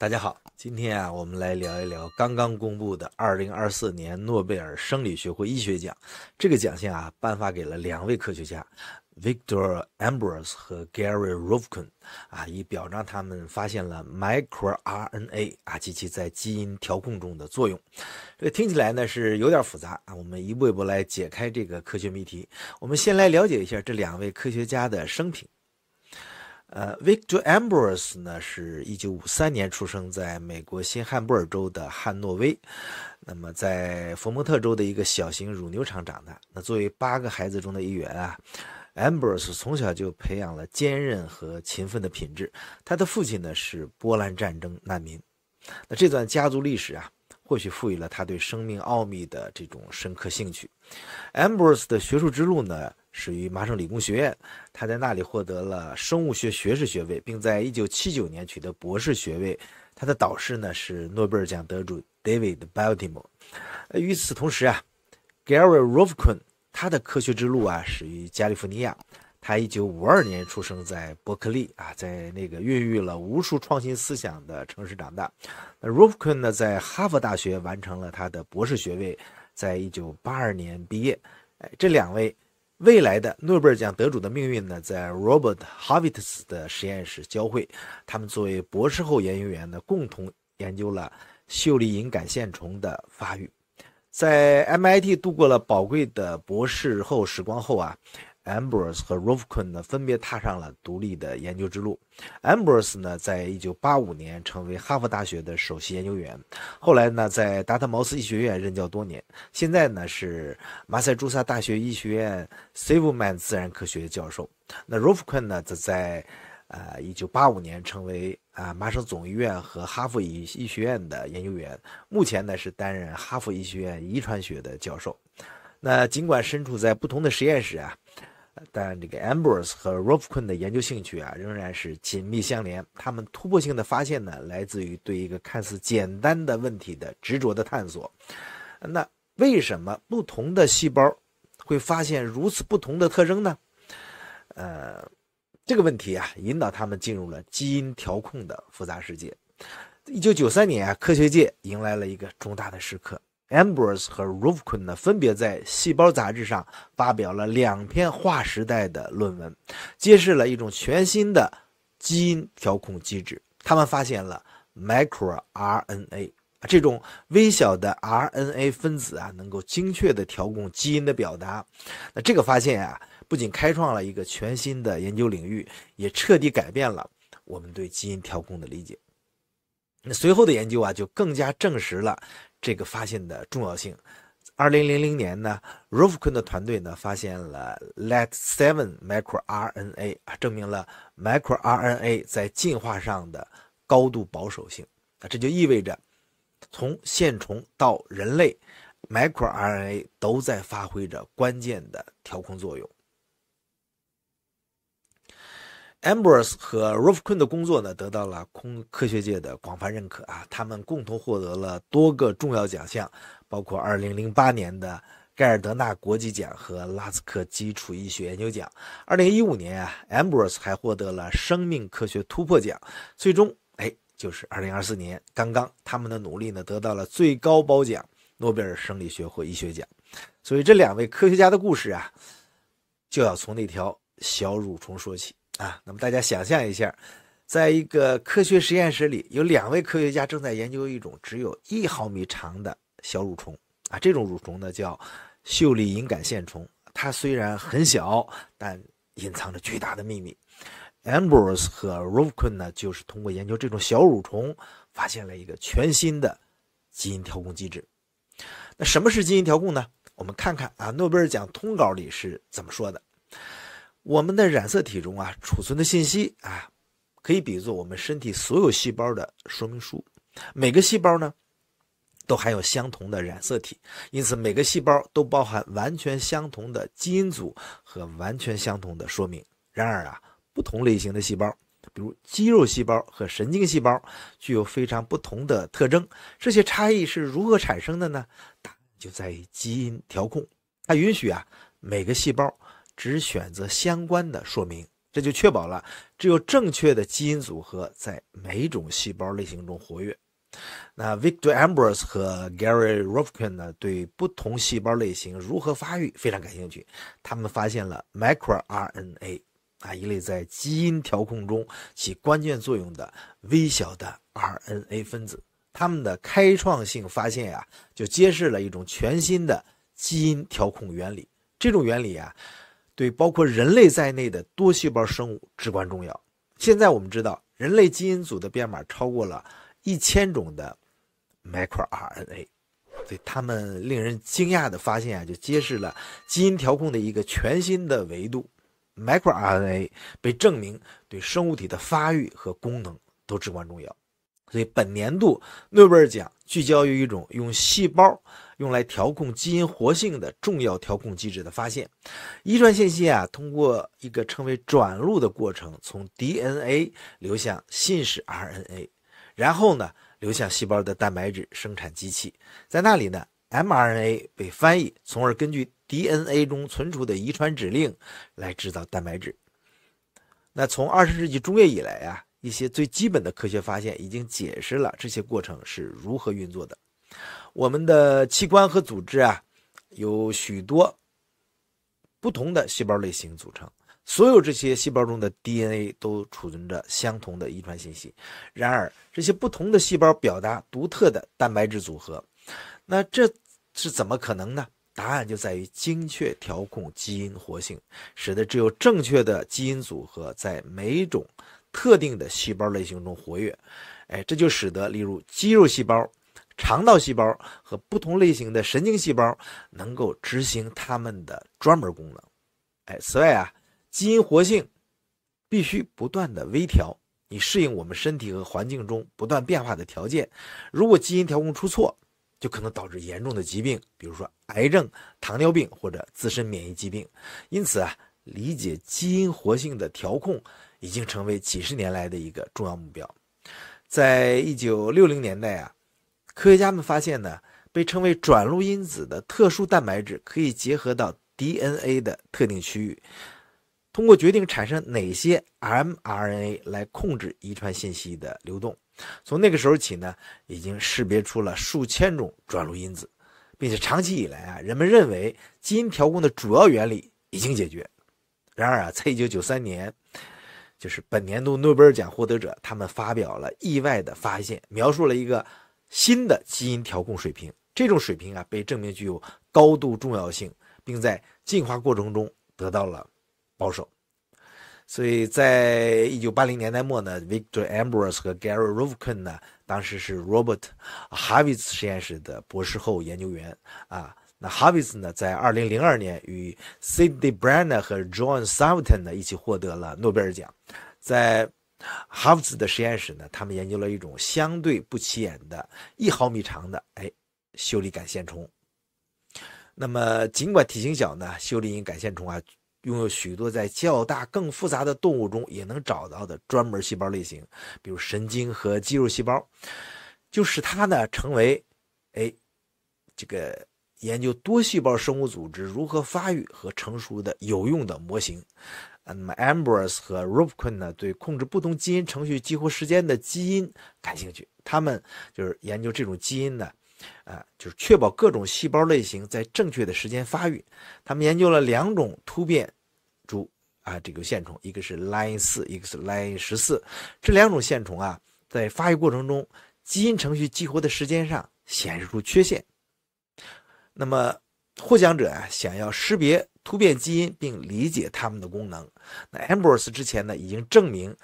大家好，今天啊，我们来聊一聊刚刚公布的2024年诺贝尔生理学或医学奖。这个奖项啊，颁发给了两位科学家 Victor Ambros e 和 Gary r o v k i n 啊，以表彰他们发现了 microRNA 啊及其在基因调控中的作用。这听起来呢是有点复杂啊，我们一步一步来解开这个科学谜题。我们先来了解一下这两位科学家的生平。呃，Victor Ambrose 呢，是一九五三年出生在美国新汉布尔州的汉诺威，那么在佛蒙特州的一个小型乳牛场长大。那作为八个孩子中的一员啊，Ambrose 从小就培养了坚韧和勤奋的品质。他的父亲呢是波兰战争难民，那这段家族历史啊，或许赋予了他对生命奥秘的这种深刻兴趣。Ambrose 的学术之路呢？始于麻省理工学院，他在那里获得了生物学学士学位，并在1979年取得博士学位。他的导师呢是诺贝尔奖得主 David Baltimore。与此同时啊，Gary Ruvkin 他的科学之路啊始于加利福尼亚。他1952年出生在伯克利啊，在那个孕育了无数创新思想的城市长大。那 Ruvkin 呢，在哈佛大学完成了他的博士学位，在1982年毕业。哎，这两位。未来的诺贝尔奖得主的命运呢，在 Robert h a v i t s 的实验室交汇。他们作为博士后研究员呢，共同研究了秀丽隐杆线虫的发育。在 MIT 度过了宝贵的博士后时光后啊。Ambrose 和 Ruvkin 呢，分别踏上了独立的研究之路。Ambrose 呢，在一九八五年成为哈佛大学的首席研究员，后来呢，在达特茅斯医学院任教多年，现在呢是马赛诸塞大学医学院 Saveman 自然科学教授。那 Ruvkin 呢，则在呃一九八五年成为啊麻省总医院和哈佛医医学院的研究员，目前呢是担任哈佛医学院遗传学的教授。那尽管身处在不同的实验室啊。但这个 Ambrose 和 r o f f q u i n 的研究兴趣啊，仍然是紧密相连。他们突破性的发现呢，来自于对一个看似简单的问题的执着的探索。那为什么不同的细胞会发现如此不同的特征呢？呃，这个问题啊，引导他们进入了基因调控的复杂世界。一九九三年啊，科学界迎来了一个重大的时刻。Ambros 和 Ruvkin 呢，分别在《细胞》杂志上发表了两篇划时代的论文，揭示了一种全新的基因调控机制。他们发现了 microRNA 这种微小的 RNA 分子啊，能够精确的调控基因的表达。那这个发现啊，不仅开创了一个全新的研究领域，也彻底改变了我们对基因调控的理解。那随后的研究啊，就更加证实了。这个发现的重要性。二零零零年呢 r o f k i n 的团队呢发现了 let seven microRNA 啊，证明了 microRNA 在进化上的高度保守性啊，这就意味着从线虫到人类，microRNA 都在发挥着关键的调控作用。Ambrose 和 r o f k i n 的工作呢，得到了空科学界的广泛认可啊！他们共同获得了多个重要奖项，包括二零零八年的盖尔德纳国际奖和拉斯克基础医学研究奖。二零一五年啊，Ambrose 还获得了生命科学突破奖。最终，哎，就是二零二四年，刚刚他们的努力呢，得到了最高褒奖——诺贝尔生理学或医学奖。所以，这两位科学家的故事啊，就要从那条小蠕虫说起。啊，那么大家想象一下，在一个科学实验室里，有两位科学家正在研究一种只有一毫米长的小蠕虫啊。这种蠕虫呢叫秀丽隐杆线虫，它虽然很小，但隐藏着巨大的秘密。Ambros e 和 r o v k u n 呢，就是通过研究这种小蠕虫，发现了一个全新的基因调控机制。那什么是基因调控呢？我们看看啊，诺贝尔奖通稿里是怎么说的。我们的染色体中啊，储存的信息啊，可以比作我们身体所有细胞的说明书。每个细胞呢，都含有相同的染色体，因此每个细胞都包含完全相同的基因组和完全相同的说明。然而啊，不同类型的细胞，比如肌肉细胞和神经细胞，具有非常不同的特征。这些差异是如何产生的呢？答案就在于基因调控，它允许啊每个细胞。只选择相关的说明，这就确保了只有正确的基因组合在每种细胞类型中活跃。那 Victor Ambros e 和 Gary r o v k i n 呢？对不同细胞类型如何发育非常感兴趣。他们发现了 microRNA 啊一类在基因调控中起关键作用的微小的 RNA 分子。他们的开创性发现呀，就揭示了一种全新的基因调控原理。这种原理啊。对包括人类在内的多细胞生物至关重要。现在我们知道，人类基因组的编码超过了一千种的 microRNA。所以他们令人惊讶的发现啊，就揭示了基因调控的一个全新的维度。microRNA 被证明对生物体的发育和功能都至关重要。所以，本年度诺贝尔奖聚焦于一种用细胞用来调控基因活性的重要调控机制的发现。遗传信息啊，通过一个称为转录的过程，从 DNA 流向信使 RNA，然后呢流向细胞的蛋白质生产机器，在那里呢，mRNA 被翻译，从而根据 DNA 中存储的遗传指令来制造蛋白质。那从二十世纪中叶以来啊。一些最基本的科学发现已经解释了这些过程是如何运作的。我们的器官和组织啊，有许多不同的细胞类型组成。所有这些细胞中的 DNA 都储存着相同的遗传信息。然而，这些不同的细胞表达独特的蛋白质组合。那这是怎么可能呢？答案就在于精确调控基因活性，使得只有正确的基因组合在每种。特定的细胞类型中活跃，哎，这就使得例如肌肉细胞、肠道细胞和不同类型的神经细胞能够执行它们的专门功能。哎，此外啊，基因活性必须不断的微调，以适应我们身体和环境中不断变化的条件。如果基因调控出错，就可能导致严重的疾病，比如说癌症、糖尿病或者自身免疫疾病。因此啊，理解基因活性的调控。已经成为几十年来的一个重要目标。在一九六零年代啊，科学家们发现呢，被称为转录因子的特殊蛋白质可以结合到 DNA 的特定区域，通过决定产生哪些 mRNA 来控制遗传信息的流动。从那个时候起呢，已经识别出了数千种转录因子，并且长期以来啊，人们认为基因调控的主要原理已经解决。然而啊，在一九九三年。就是本年度诺贝尔奖获得者，他们发表了意外的发现，描述了一个新的基因调控水平。这种水平啊，被证明具有高度重要性，并在进化过程中得到了保守。所以在一九八零年代末呢，Victor Ambros 和 Gary r o v k i n 呢，当时是 Robert Habits 实验室的博士后研究员啊。那哈维斯呢，在二零零二年与 Sidney Brenner 和 John s u l t o n 呢一起获得了诺贝尔奖。在哈维斯的实验室呢，他们研究了一种相对不起眼的、一毫米长的，哎，秀丽杆线虫。那么，尽管体型小呢，秀丽因杆线虫啊，拥有许多在较大、更复杂的动物中也能找到的专门细胞类型，比如神经和肌肉细胞，就使它呢成为，哎，这个。研究多细胞生物组织如何发育和成熟的有用的模型，那么 Ambros 和 r o p k u n 呢对控制不同基因程序激活时间的基因感兴趣。他们就是研究这种基因的，啊，就是确保各种细胞类型在正确的时间发育。他们研究了两种突变株啊，这个线虫，一个是 line 四，一个是 line 十四。这两种线虫啊，在发育过程中，基因程序激活的时间上显示出缺陷。那么获奖者啊，想要识别突变基因并理解它们的功能。那 Ambros 之前呢，已经证明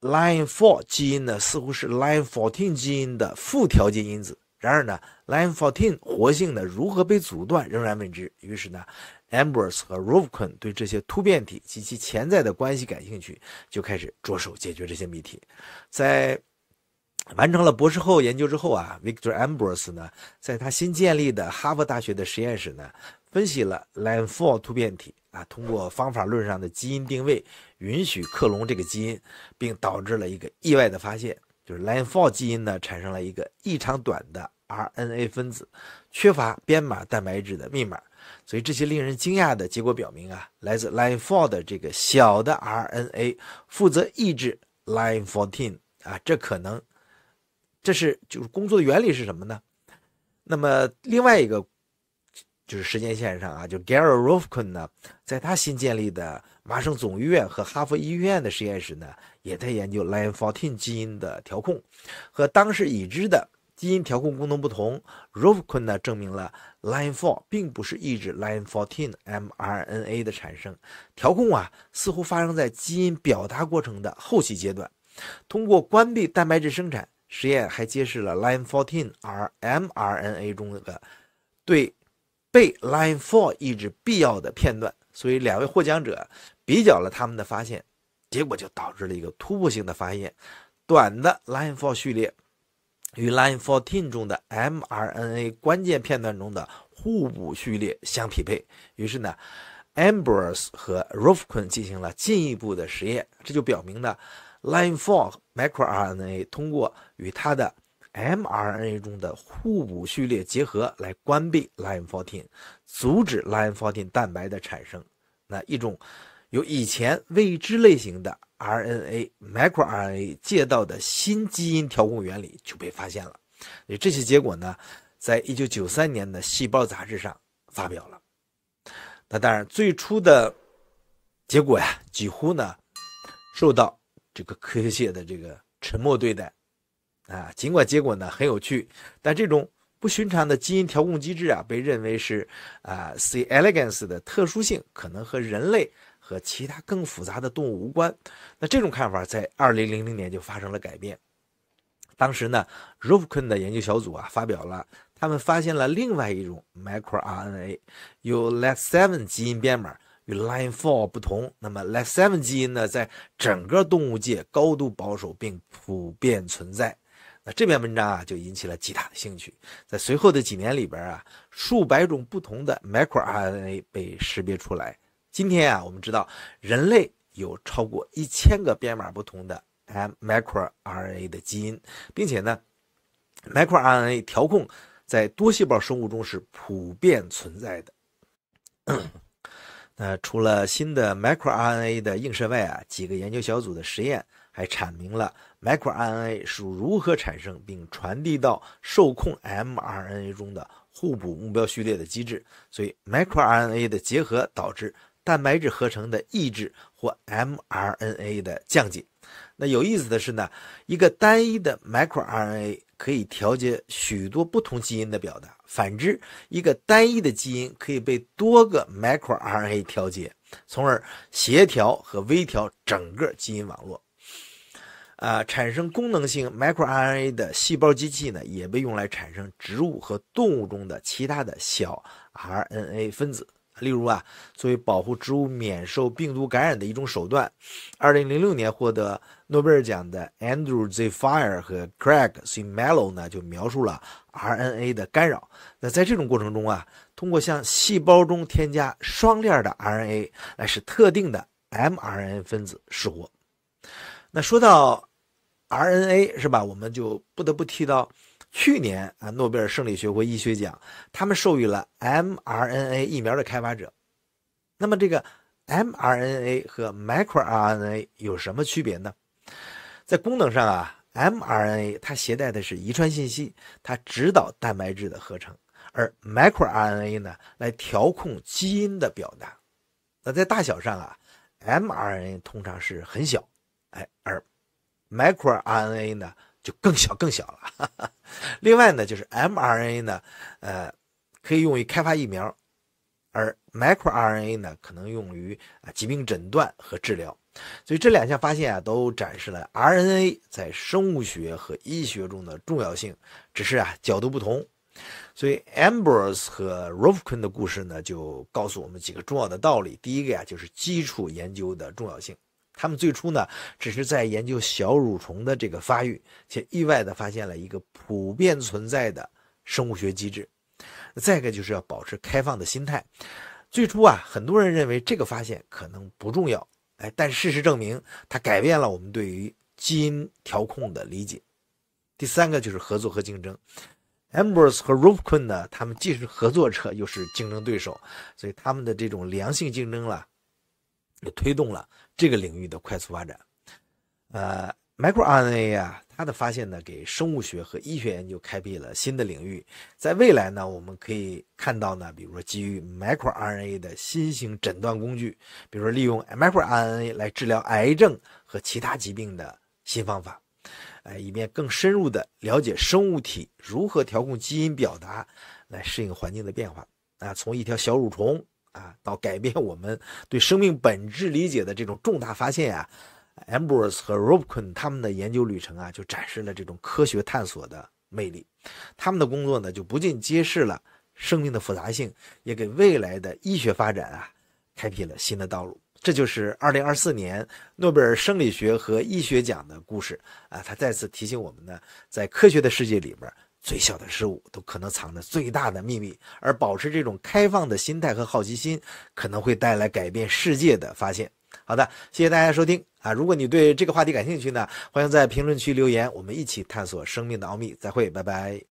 ，line four 基因呢似乎是 line fourteen 基因的副调节因子。然而呢，line fourteen 活性呢如何被阻断仍然未知。于是呢，Ambros 和 r o v k u n 对这些突变体及其潜在的关系感兴趣，就开始着手解决这些谜题。在完成了博士后研究之后啊，Victor Ambros e 呢，在他新建立的哈佛大学的实验室呢，分析了 line four 突变体啊，通过方法论上的基因定位，允许克隆这个基因，并导致了一个意外的发现，就是 line four 基因呢产生了一个异常短的 RNA 分子，缺乏编码蛋白质的密码，所以这些令人惊讶的结果表明啊，来自 line four 的这个小的 RNA 负责抑制 line fourteen 啊，这可能。这是就是工作的原理是什么呢？那么另外一个就是时间线上啊，就 g a r y r o q k e n 呢，在他新建立的麻省总医院和哈佛医院的实验室呢，也在研究 Line fourteen 基因的调控。和当时已知的基因调控功能不同 r o q k e n 呢证明了 Line four 并不是抑制 Line fourteen mRNA 的产生调控啊，似乎发生在基因表达过程的后期阶段，通过关闭蛋白质生产。实验还揭示了 LINE f o u r t e e n mRNA 中的对被 LINE four 抑制必要的片段，所以两位获奖者比较了他们的发现，结果就导致了一个突破性的发现：短的 LINE four 序列与 LINE fourteen 中的 mRNA 关键片段中的互补序列相匹配。于是呢，Ambrose 和 r o f k u n 进行了进一步的实验，这就表明呢。lncRNA i e f o r m i o r 通过与它的 mRNA 中的互补序列结合来关闭 l i n u r n 阻止 l i n u r n 蛋白的产生。那一种由以前未知类型的 RNA microRNA 借到的新基因调控原理就被发现了。这些结果呢，在1993年的《细胞》杂志上发表了。那当然，最初的结果呀，几乎呢受到。这个科学界的这个沉默对待，啊，尽管结果呢很有趣，但这种不寻常的基因调控机制啊，被认为是啊，C e l e g a n c e 的特殊性可能和人类和其他更复杂的动物无关。那这种看法在二零零零年就发生了改变。当时呢 r u v k i n 的研究小组啊，发表了他们发现了另外一种 microRNA，有 let seven 基因编码。与 l i n e Four 不同，那么 l i n e Seven 基因呢，在整个动物界高度保守并普遍存在。那这篇文章啊，就引起了极大的兴趣。在随后的几年里边啊，数百种不同的 microRNA 被识别出来。今天啊，我们知道人类有超过一千个编码不同的 m microRNA 的基因，并且呢，microRNA 调控在多细胞生物中是普遍存在的。那除了新的 microRNA 的映射外啊，几个研究小组的实验还阐明了 microRNA 是如何产生并传递到受控 mRNA 中的互补目标序列的机制。所以 microRNA 的结合导致蛋白质合成的抑制或 mRNA 的降解。那有意思的是呢，一个单一的 microRNA。可以调节许多不同基因的表达，反之，一个单一的基因可以被多个 microRNA 调节，从而协调和微调整个基因网络。啊，产生功能性 microRNA 的细胞机器呢，也被用来产生植物和动物中的其他的小 RNA 分子。例如啊，作为保护植物免受病毒感染的一种手段，2006年获得诺贝尔奖的 Andrew Z. Fire 和 Craig C. Mello 呢，就描述了 RNA 的干扰。那在这种过程中啊，通过向细胞中添加双链的 RNA 来使特定的 mRNA 分子失活。那说到 RNA 是吧，我们就不得不提到。去年啊，诺贝尔生理学或医学奖，他们授予了 mRNA 疫苗的开发者。那么，这个 mRNA 和 microRNA 有什么区别呢？在功能上啊，mRNA 它携带的是遗传信息，它指导蛋白质的合成，而 microRNA 呢，来调控基因的表达。那在大小上啊，mRNA 通常是很小，哎，而 microRNA 呢？就更小更小了。另外呢，就是 mRNA 呢，呃，可以用于开发疫苗，而 microRNA 呢，可能用于疾病诊断和治疗。所以这两项发现啊，都展示了 RNA 在生物学和医学中的重要性，只是啊角度不同。所以 Ambros e 和 r o v k i n 的故事呢，就告诉我们几个重要的道理。第一个呀，就是基础研究的重要性。他们最初呢，只是在研究小蠕虫的这个发育，且意外地发现了一个普遍存在的生物学机制。再一个就是要保持开放的心态。最初啊，很多人认为这个发现可能不重要，哎，但事实证明它改变了我们对于基因调控的理解。第三个就是合作和竞争。Embers 和 r u p k u n 呢，他们既是合作者又是竞争对手，所以他们的这种良性竞争了，也推动了。这个领域的快速发展，呃，microRNA 啊，它的发现呢，给生物学和医学研究开辟了新的领域。在未来呢，我们可以看到呢，比如说基于 microRNA 的新型诊断工具，比如说利用 microRNA 来治疗癌症和其他疾病的新方法，哎，以便更深入的了解生物体如何调控基因表达来适应环境的变化啊，从一条小蠕虫。啊，到改变我们对生命本质理解的这种重大发现啊，Ambros e 和 r o b i n n 他们的研究旅程啊，就展示了这种科学探索的魅力。他们的工作呢，就不仅揭示了生命的复杂性，也给未来的医学发展啊开辟了新的道路。这就是2024年诺贝尔生理学和医学奖的故事啊，他再次提醒我们呢，在科学的世界里边最小的事物都可能藏着最大的秘密，而保持这种开放的心态和好奇心，可能会带来改变世界的发现。好的，谢谢大家收听啊！如果你对这个话题感兴趣呢，欢迎在评论区留言，我们一起探索生命的奥秘。再会，拜拜。